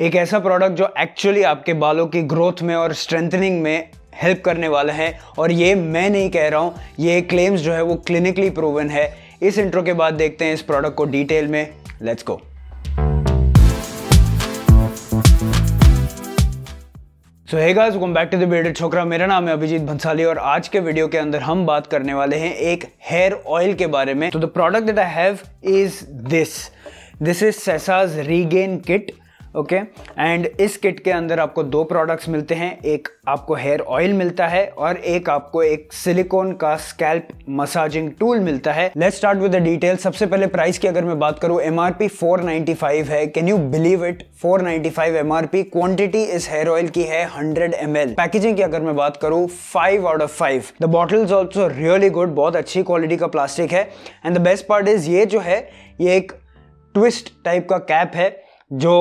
एक ऐसा प्रोडक्ट जो एक्चुअली आपके बालों की ग्रोथ में और स्ट्रेंथनिंग में हेल्प करने वाला है और ये मैं नहीं कह रहा हूँ ये क्लेम्स जो है वो क्लिनिकली प्रूवन है इस इंट्रो के बाद देखते हैं इस प्रोडक्ट को डिटेल में let's go so hey guys welcome back to the bearded Chokra मेरा नाम है अभिजीत भंसाली और आज के वीडियो के अंदर हम बात करने वाले हैं एक हेयर ऑयल के बारे में तो the product that I have is this this is Sesa's regain kit okay and इस किट के अंदर आपको दो प्रोडक्ट्स मिलते हैं एक आपको हेयर ऑयल मिलता है और एक आपको एक सिलिकॉन का स्कैल्प मसाजिंग टूल मिलता है let start with the detail सबसे पहले प्राइस की अगर मैं बात करूं एमआरपी 495 है can you believe it 495 MRP quantity इस हेयर ऑयल की है 100 एम पैकेजिंग की अगर मैं बात करूँ five out of five the bottle is also really good बहुत अच्छी क्वालिटी का प्लास्टिक है and the best part is ये जो है ये एक ट्विस्ट टाइप का कैप है जो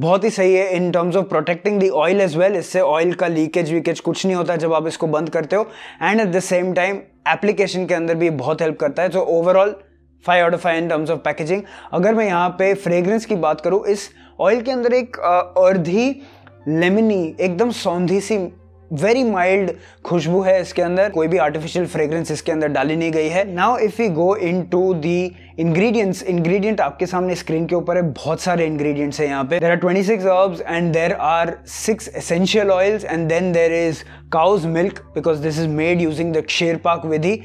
बहुत ही सही है in terms of protecting the oil as well इससे ऑयल का लीकेज वीकेज कुछ नहीं होता जब आप इसको बंद करते हो and at the same time application के अंदर भी बहुत हेल्प करता है तो overall five out of five in terms of packaging अगर मैं यहाँ पे फ्रेग्रेंस की बात करूँ इस ऑयल के अंदर एक अर्धी लेमनी एकदम सौंधी सी वेरी माइल्ड खुशबू है इसके अंदर कोई भी आर्टिफिशियल फ्रेग्रेंस इसके अंदर डाली नहीं गई है now if you go into the ingredients ingredient आपके सामने स्क्रीन के ऊपर है बहुत सारे इंग्रेडिएंट्स हैं यहाँ पे there are twenty six herbs and there are six essential oils and then there is cow's milk because this is made using the शेर पाक विधि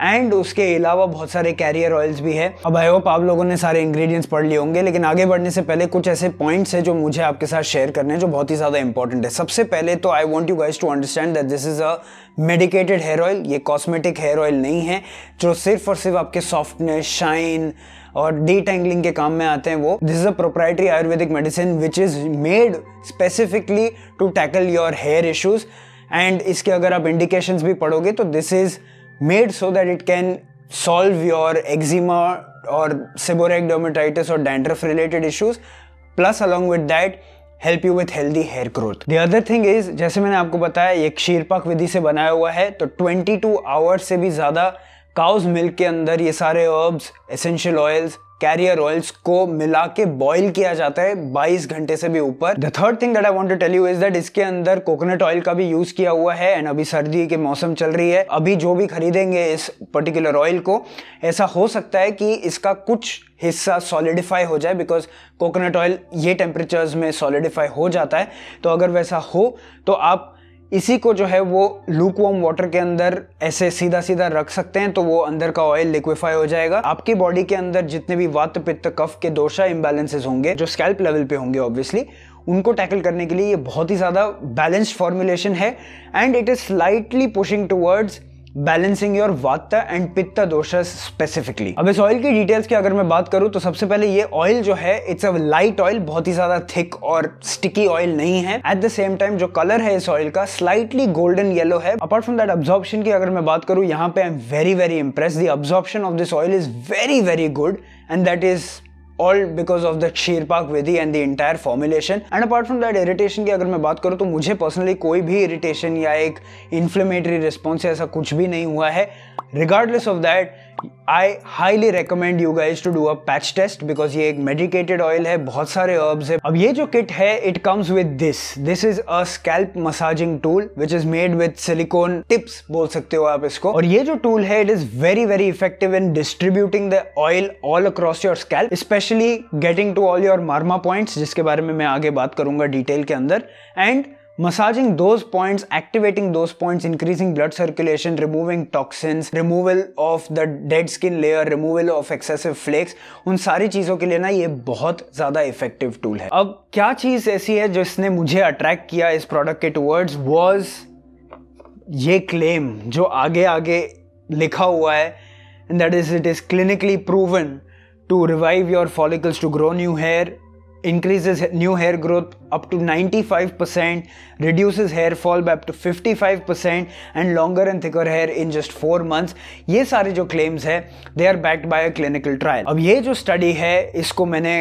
एंड उसके अलावा बहुत सारे कैरियर ऑयल्स भी है अब आई होप आप लोगों ने सारे इंग्रेडिएंट्स पढ़ लिए होंगे लेकिन आगे बढ़ने से पहले कुछ ऐसे पॉइंट्स हैं जो मुझे आपके साथ शेयर करने हैं जो बहुत ही ज़्यादा इंपॉर्टेंट है सबसे पहले तो I want you guys to understand that this is a medicated hair oil ये कॉस्मेटिक हेयर ऑयल नहीं है जो सिर्फ और सिर्फ आपके सॉफ्टनेस शाइन और डी टैंगलिंग के काम में आते हैं वो this is a proprietary Ayurvedic medicine which is made specifically to tackle your hair issues and इसके अगर आप इंडिकेशंस भी पढ़ोगे तो this is made so that it can solve your eczema और सिबोरेक डोमेटाइटिस और dandruff related issues plus along with that help you with healthy hair growth the other thing is जैसे मैंने आपको बताया ये क्षीरपाक विधि से बनाया हुआ है तो ट्वेंटी टू आवर्स से भी ज़्यादा काउस मिल्क के अंदर ये सारे herbs essential oils carrier oils को मिला के बॉइल किया जाता है 22 घंटे से भी ऊपर the third thing that I want to tell you is that इसके अंदर कोकोनट ऑयल का भी यूज किया हुआ है एंड अभी सर्दी के मौसम चल रही है अभी जो भी खरीदेंगे इस पर्टिकुलर ऑयल को ऐसा हो सकता है कि इसका कुछ हिस्सा सॉलिडिफाई हो जाए बिकॉज कोकोनट ऑयल ये टेम्परेचर्स में सॉलिडिफाई हो जाता है तो अगर वैसा हो तो आप इसी को जो है वो लूक वार्म वाटर के अंदर ऐसे सीधा सीधा रख सकते हैं तो वो अंदर का ऑयल लिक्विफाई हो जाएगा आपकी बॉडी के अंदर जितने भी वात पित्त कफ के दोषा इम्बैलेंसेज होंगे जो स्कैल्प लेवल पे होंगे ऑब्वियसली उनको टैकल करने के लिए ये बहुत ही ज़्यादा बैलेंस्ड फॉर्मुलेशन है and it is slightly pushing towards balancing your vata and pitta doshas specifically अब इस ऑयल की डिटेल्स की अगर मैं बात करूं तो सबसे पहले ये ऑयल जो है इट्स अ लाइट ऑयल बहुत ही ज्यादा थिक और स्टिकी ऑयल नहीं है एट द सेम टाइम जो कलर है इस ऑयल का स्लाइटली गोल्डन येलो है अपार्ट फ्रॉम दैट अब्जॉर्प्शन की अगर मैं बात करूं यहाँ पे I am very very impress the of this oil is very very good and that is all because of the kshirpak vidhi and the entire formulation and apart from that irritation की अगर मैं बात करूँ तो मुझे पर्सनली कोई भी इरिटेशन या एक इन्फ्लेमेटरी रिस्पॉन्स ऐसा कुछ भी नहीं हुआ है regardless of that I highly recommend you guys to do a patch test because ये एक मेडिकेटेड ऑयल है बहुत सारे हर्ब्स है अब ये जो किट है it comes with this this is a scalp massaging tool which is made with silicone tips बोल सकते हो आप इसको और ये जो टूल है it is very very effective in distributing the oil all across your scalp especially getting to all your marma point जिसके बारे में मैं आगे बात करूंगा डिटेल के अंदर and massaging those points activating those points increasing blood circulation removing toxins removal of the dead skin layer removal of excessive flakes उन सारी चीज़ों के लिए ना ये बहुत ज़्यादा इफेक्टिव टूल है अब क्या चीज़ ऐसी है जिसने मुझे अट्रैक्ट किया इस प्रोडक्ट के टूवर्ड्स वॉज ये क्लेम जो आगे आगे लिखा हुआ है that is it is clinically proven to revive your follicles to grow new hair increases new hair growth up to 95%, reduces hair fall by up to 55% and longer and thicker hair in just 4 months. ये सारे जो claims है, they are backed by a clinical trial. अब ये जो study है, इसको मैंने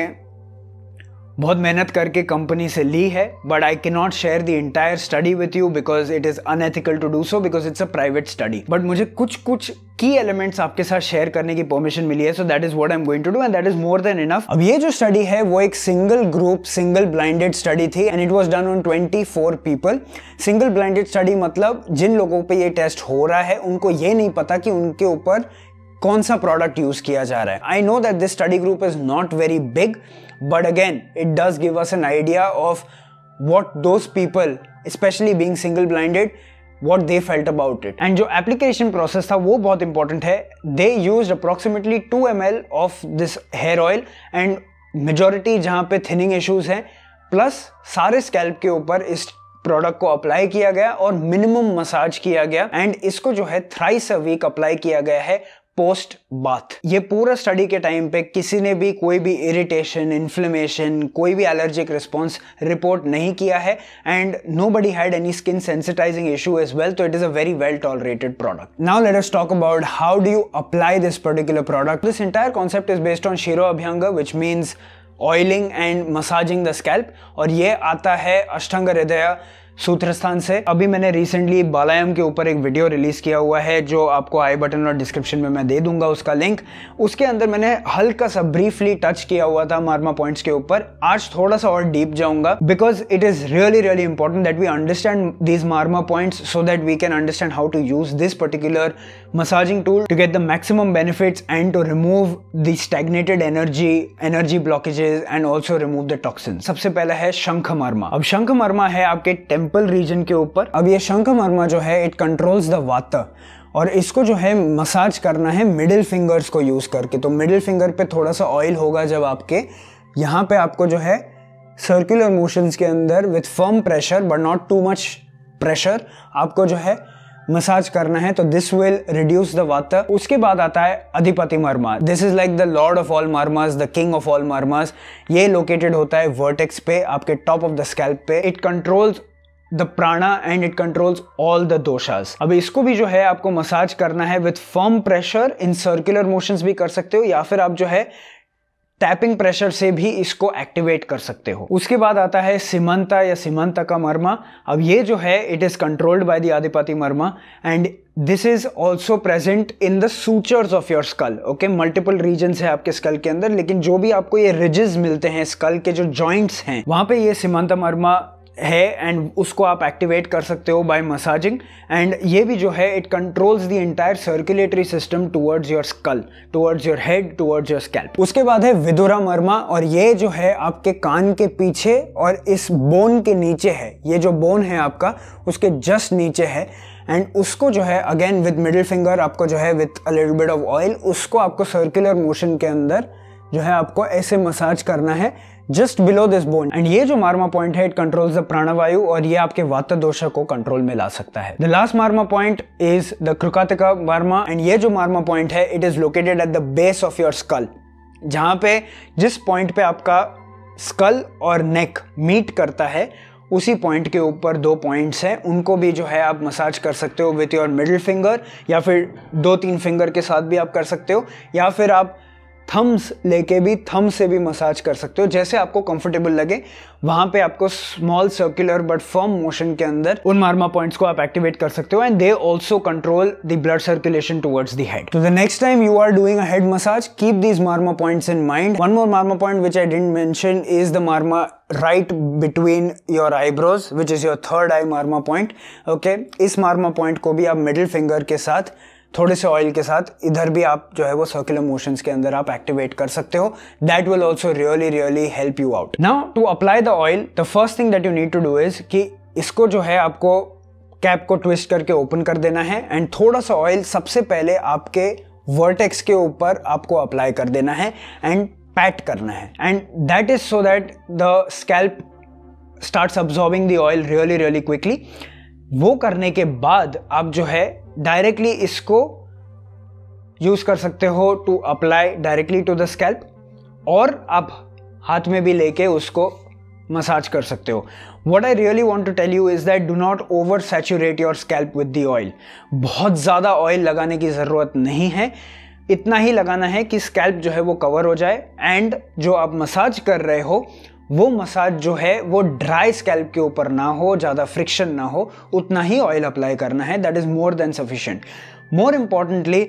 बहुत मेहनत करके कंपनी से ली है but I can not share the entire study with you because it is unethical to do so because it's a private study but मुझे कुछ कुछ की एलिमेंट्स आपके साथ शेयर करने की परमिशन मिली है so that is what I am going to do and that is more than enough अब ये जो स्टडी है वो एक single group single blinded study थी and it was done on twenty four people single blinded study मतलब जिन लोगों पर यह टेस्ट हो रहा है उनको ये नहीं पता कि उनके ऊपर कौन सा प्रोडक्ट यूज किया जा रहा है I know that this study group is not very big But again, it does give us an idea of what those people, especially being single blinded, what they felt about it and जो application process था वो बहुत important है they use approximately two M L of this hair oil and majority जहाँ पे thinning issues हैं plus सारे scalp के ऊपर इस प्रोडक्ट को अप्लाई किया गया और मिनिमम मसाज किया गया एंड इसको जो है थ्राइस अ वीक अप्लाई किया गया है पोस्ट बाथ ये पूरा स्टडी के टाइम पे किसी ने भी कोई भी इरिटेशन इन्फ्लेमेशन कोई भी एलर्जिक रिस्पॉन्स रिपोर्ट नहीं किया है and nobody had any skin sensitising issue as well तो it is a very well tolerated product now let us talk about how do you apply this particular product this entire concept is based on shiro abhyanga which means oiling and massaging the scalp और ये आता है अष्टंग हृदय सूत्रस्थान से अभी मैंने recently बालायम के ऊपर एक वीडियो रिलीज किया हुआ है जो आपको आई बटन और डिस्क्रिप्शन में मैं दे दूंगा उसका लिंक उसके अंदर मैंने हल्का सा ब्रीफली टच किया हुआ था मार्मा पॉइंट्स के ऊपर आज थोड़ा सा और डीप जाऊंगा because it is really really important that we understand these marma points so that we can understand how to use this particular massaging tool to get the maximum benefits and to remove the stagnated energy, energy blockages and also remove the toxins. सबसे पहला है शंख मर्मा अब शंख मर्मा है आपके temple reason के ऊपर अब ये मरमा जो है इट कंट्रोल्स द वाता और इसको जो है मसाज करना है मिडिल फिंगर्स को यूज़ करके तो मिडिल फिंगर पे थोड़ा सा ऑयल होगा जब आपके यहाँ पे आपको जो है सर्कुलर मोशंस के अंदर with firm pressure but not too much pressure आपको जो है मसाज करना है तो दिस विल रिड्यूस द वात उसके बाद आता है adhipati marma this is like the lord of all marmas the king of all marmas ये लोकेटेड होता है वर्टेक्स पे आपके टॉप ऑफ द स्कैल्प पे it controls the prana and it controls all the doshas अब इसको भी जो है आपको मसाज करना है with firm pressure in circular motions भी कर सकते हो या फिर आप जो है टैपिंग प्रेशर से भी इसको एक्टिवेट कर सकते हो उसके बाद आता है सिमंता या सिमंता का मर्मा अब ये जो है it is controlled by the adhipati marma and this is also present in the sutures of your skull okay multiple reason है आपके स्कल के अंदर लेकिन जो भी आपको ये रिजेस मिलते हैं स्कल के जो जॉइंट्स हैं वहां पे ये मर्मा है एंड उसको आप एक्टिवेट कर सकते हो बाय मसाजिंग एंड ये भी जो है it controls the entire circulatory system towards your skull towards your head towards your scalp उसके बाद है विदुरा मर्मा और ये जो है आपके कान के पीछे और इस बोन के नीचे है ये जो बोन है आपका उसके जस्ट नीचे है एंड उसको जो है अगेन विद मिडिल फिंगर आपको जो है with a little bit of oil उसको आपको सर्कुलर मोशन के अंदर जो है आपको ऐसे मसाज करना है just below this bone and ये जो मार्मा पॉइंट है इट कंट्रोल्स द प्राणवायु और ये आपके वात दोषा को कंट्रोल में ला सकता है the last marma point is the krikatika marma and ये जो मार्मा पॉइंट है it is located at the base of your skull जहाँ पे जिस पॉइंट पे आपका स्कल और नेक मीट करता है उसी पॉइंट के ऊपर दो पॉइंट्स हैं उनको भी जो है आप मसाज कर सकते हो विथ योर मिडिल फिंगर या फिर दो तीन फिंगर के साथ भी आप कर सकते हो या फिर आप थम्स लेके भी थम से भी मसाज कर सकते हो जैसे आपको कंफर्टेबल लगे वहां पे आपको small circular but firm motion के अंदर उन मार्मा पॉइंट्स को आप एक्टिवेट कर सकते हो and they also control the blood circulation towards the head तो the next time you are doing a head massage keep these marma points in mind one more marma point which I didn't mention is the marma right between your eyebrows which is your third eye marma point okay इस marma point को भी आप middle finger के साथ थोड़े से oil के साथ इधर भी आप जो है वो सर्कुलर मोशंस के अंदर आप एक्टिवेट कर सकते हो that will also really really help you out now to apply the oil the first thing that you need to do is कि इसको जो है आपको कैप को ट्विस्ट करके ओपन कर देना है एंड थोड़ा सा ऑयल सबसे पहले आपके वर्टेक्स के ऊपर आपको अप्लाई कर देना है एंड पैट करना है and that is so that the scalp starts absorbing the oil really really quickly वो करने के बाद आप जो है डायरेक्टली इसको यूज़ कर सकते हो to apply directly to the scalp और आप हाथ में भी लेके उसको मसाज कर सकते हो what I really want to tell you is that do not over saturate your scalp with the oil बहुत ज़्यादा ऑयल लगाने की ज़रूरत नहीं है इतना ही लगाना है कि स्कैल्प जो है वो कवर हो जाए एंड जो आप मसाज कर रहे हो वो मसाज जो है वो ड्राई स्कैल्प के ऊपर ना हो ज़्यादा फ्रिक्शन ना हो उतना ही ऑयल अप्लाई करना है that is more than sufficient more importantly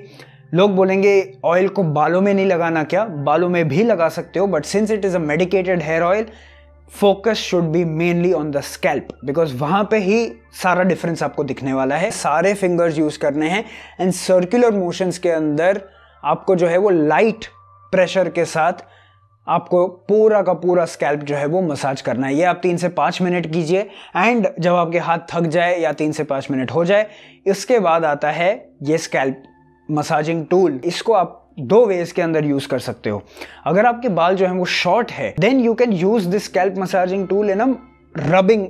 लोग बोलेंगे ऑयल को बालों में नहीं लगाना क्या बालों में भी लगा सकते हो but since it is a medicated hair oil focus should be mainly on the scalp because वहाँ पे ही सारा डिफरेंस आपको दिखने वाला है सारे फिंगर्स यूज़ करने हैं एंड सर्कुलर मोशंस के अंदर आपको जो है वो लाइट प्रेशर के साथ आपको पूरा का पूरा स्कैल्प जो है वो मसाज करना है ये आप तीन से पाँच मिनट कीजिए एंड जब आपके हाथ थक जाए या तीन से पाँच मिनट हो जाए इसके बाद आता है ये स्कैल्प मसाजिंग टूल इसको आप दो वेज के अंदर यूज कर सकते हो अगर आपके बाल जो है वो शॉर्ट है then you can use this scalp massaging tool in a rubbing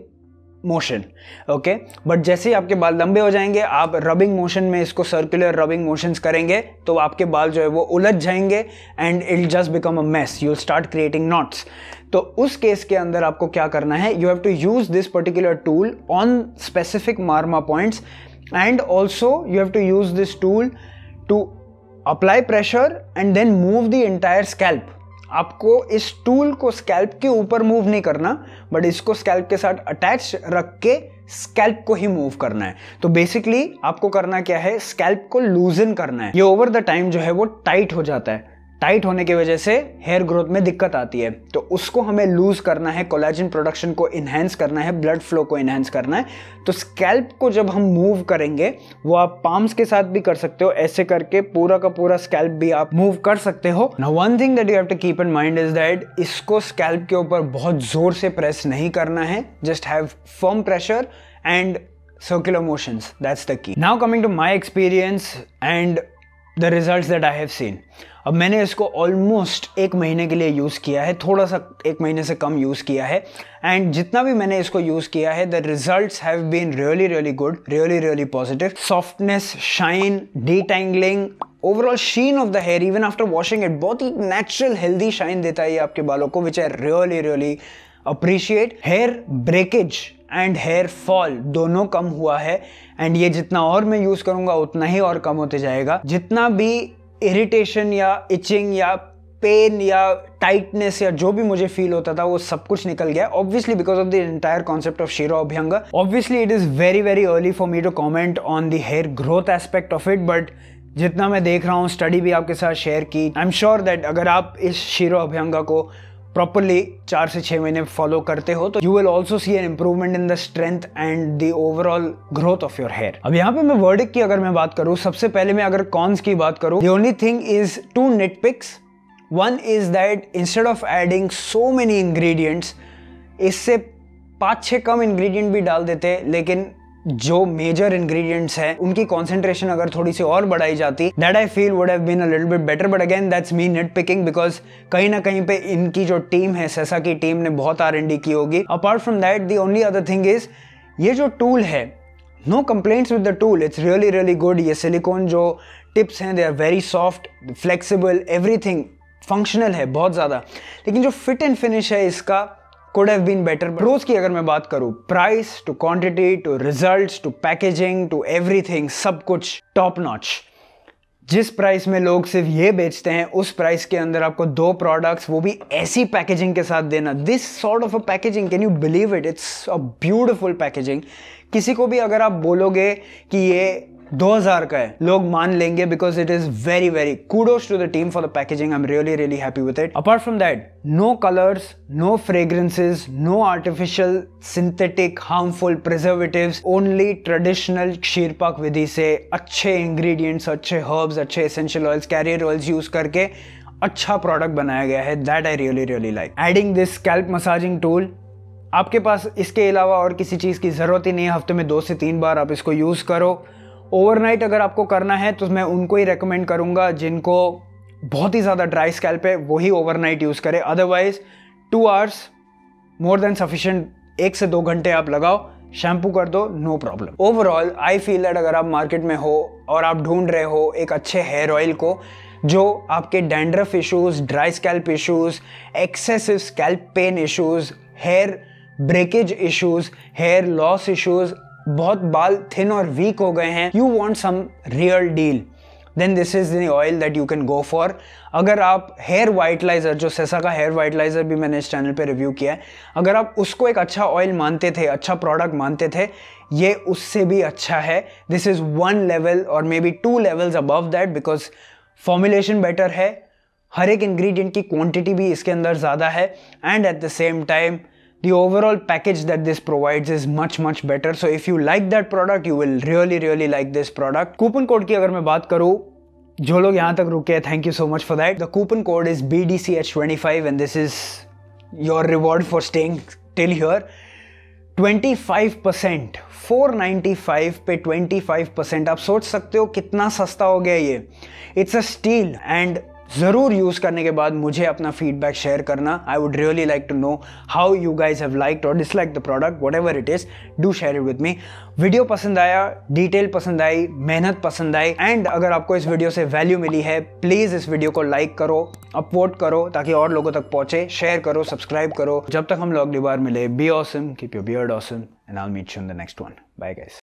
motion okay but जैसे ही आपके बाल लंबे हो जाएंगे आप रबिंग मोशन में इसको सर्कुलर रबिंग मोशंस करेंगे तो आपके बाल जो है वो उलझ जाएंगे and it just become a mess you start creating knots तो उस केस के अंदर आपको क्या करना है you have to use this particular tool on specific marma points and also you have to use this tool to apply pressure and then move the entire scalp आपको इस टूल को स्कैल्प के ऊपर मूव नहीं करना बट इसको scalp के साथ अटैच रख के स्कैल्प को ही मूव करना है तो बेसिकली आपको करना क्या है स्कैल्प को लूजन करना है ये ओवर द टाइम जो है वो टाइट हो जाता है टाइट होने की वजह से हेयर ग्रोथ में दिक्कत आती है तो उसको हमें लूज़ करना है कोलेजन प्रोडक्शन को इन्हेंस करना है ब्लड फ्लो को इन्हेंस करना है तो स्कैल्प को जब हम मूव करेंगे वो आप पाम्स के साथ भी कर सकते हो ऐसे करके पूरा का पूरा स्कैल्प भी आप मूव कर सकते हो ना one thing that you have to keep in mind is that इसको स्कैल्प के ऊपर बहुत ज़ोर से प्रेस नहीं करना है just have firm pressure and circular motion that's the key now coming to my experience and the result that I have seen अब मैंने इसको ऑलमोस्ट एक महीने के लिए यूज़ किया है थोड़ा सा एक महीने से कम यूज़ किया है एंड जितना भी मैंने इसको यूज़ किया है the result have been really really good really really positive softness shine detangling overall sheen of the hair even after washing it बहुत ही नेचुरल हेल्दी शाइन देता है ये आपके बालों को which I really really appreciate hair breakage and hair fall दोनों कम हुआ है एंड ये जितना और मैं यूज़ करूँगा उतना ही और कम होते जाएगा जितना भी इरिटेशन या इचिंग या पेन या टाइटनेस या जो भी मुझे फील होता था वो सब कुछ निकल गया obviously because of the entire concept of shiro abhyanga obviously it is very very early for me to comment on the hair growth aspect of it but जितना मैं देख रहा हूँ स्टडी भी आपके साथ शेयर की आई एम श्योर दैट अगर आप इस शीरो अभ्यंगा को प्रॉपरली चार से छः महीने फॉलो करते हो तो you will also see an improvement in the strength and the overall growth of your hair अब यहाँ पे मैं वर्डिक की अगर मैं बात करूँ सबसे पहले मैं अगर कॉन्स की बात करूँ only thing is two nitpicks one is that instead of adding so many ingredients इससे पाँच छः कम इन्ग्रीडियंट भी डाल देते लेकिन जो मेजर इंग्रेडिएंट्स हैं उनकी कॉन्सेंट्रेशन अगर थोड़ी सी और बढ़ाई जाती that I feel would have been a little bit better but again that's me nitpicking because कहीं ना कहीं पे इनकी जो टीम है सेसा की टीम ने बहुत आर की होगी apart from that the only other thing is ये जो टूल है no complaints with the tool it's really really good ये सिलिकॉन जो टिप्स हैं they are very soft flexible everything functional है बहुत ज़्यादा लेकिन जो फिट एंड फिनिश है इसका could have been better pros की अगर मैं बात करूँ price to quantity to results to packaging to everything सब कुछ टॉप नॉच जिस प्राइस में लोग सिर्फ ये बेचते हैं उस प्राइस के अंदर आपको दो प्रोडक्ट्स वो भी ऐसी पैकेजिंग के साथ देना this sort of a packaging can you believe it it's a beautiful packaging किसी को भी अगर आप बोलोगे कि ये 2000 का है लोग मान लेंगे because it is very very kudos to the team for the packaging I am really really happy with it apart from that no colours no fragrances no artificial synthetic harmful preservative only traditional क्षीरपाक विधि से अच्छे ingredients अच्छे herbs अच्छे essential oils carrier oils use करके अच्छा product बनाया गया है that I really really like adding this scalp massaging tool आपके पास इसके अलावा और किसी चीज़ की ज़रूरत ही नहीं है हफ्ते में दो से तीन बार आप इसको यूज़ करो ओवरनाइट अगर आपको करना है तो मैं उनको ही रेकमेंड करूँगा जिनको बहुत ही ज़्यादा ड्राई स्कैल्प है वही ओवरनाइट यूज़ करें otherwise two hours more than sufficient एक से दो घंटे आप लगाओ शैम्पू कर दो no problem overall I feel that अगर आप मार्केट में हो और आप ढूंढ रहे हो एक अच्छे हेयर ऑयल को जो आपके dandruff issues dry scalp issues excessive scalp pain issues hair breakage issues hair loss issues बहुत बाल थिन और वीक हो गए हैं you want some real deal then this is दिन oil that you can go for अगर आप hair vitaliser जो सेसा का हेयर वाइटलाइजर भी मैंने इस चैनल पे रिव्यू किया है अगर आप उसको एक अच्छा ऑयल मानते थे अच्छा प्रोडक्ट मानते थे ये उससे भी अच्छा है दिस इज़ वन लेवल और maybe two levels above that because formulation better है हर एक इंग्रेडिएंट की क्वांटिटी भी इसके अंदर ज़्यादा है and at the same time the overall package that this provides is much much better so if you like that product you will really really like this product coupon code ki agar मैं बात करूँ जो लोग यहाँ तक रुके हैं thank you so much for that the coupon code is B D C H twenty five and this is your 25% 495 पे 25% आप सोच सकते हो कितना सस्ता हो गया ये इट्स अ स्टील एंड ज़रूर यूज़ करने के बाद मुझे अपना फीडबैक शेयर करना I would really like to know how you guys have like और dislike the product whatever it is do share it with me video पसंद आया डिटेल पसंद आई मेहनत पसंद आई एंड अगर आपको इस वीडियो से वैल्यू मिली है प्लीज़ इस वीडियो को लाइक करो अपवोट करो ताकि और लोगों तक पहुंचे शेयर करो सब्सक्राइब करो जब तक हम लोग अगली बार मिले be awesome keep your beard awesome and I meet you in the next one bye guys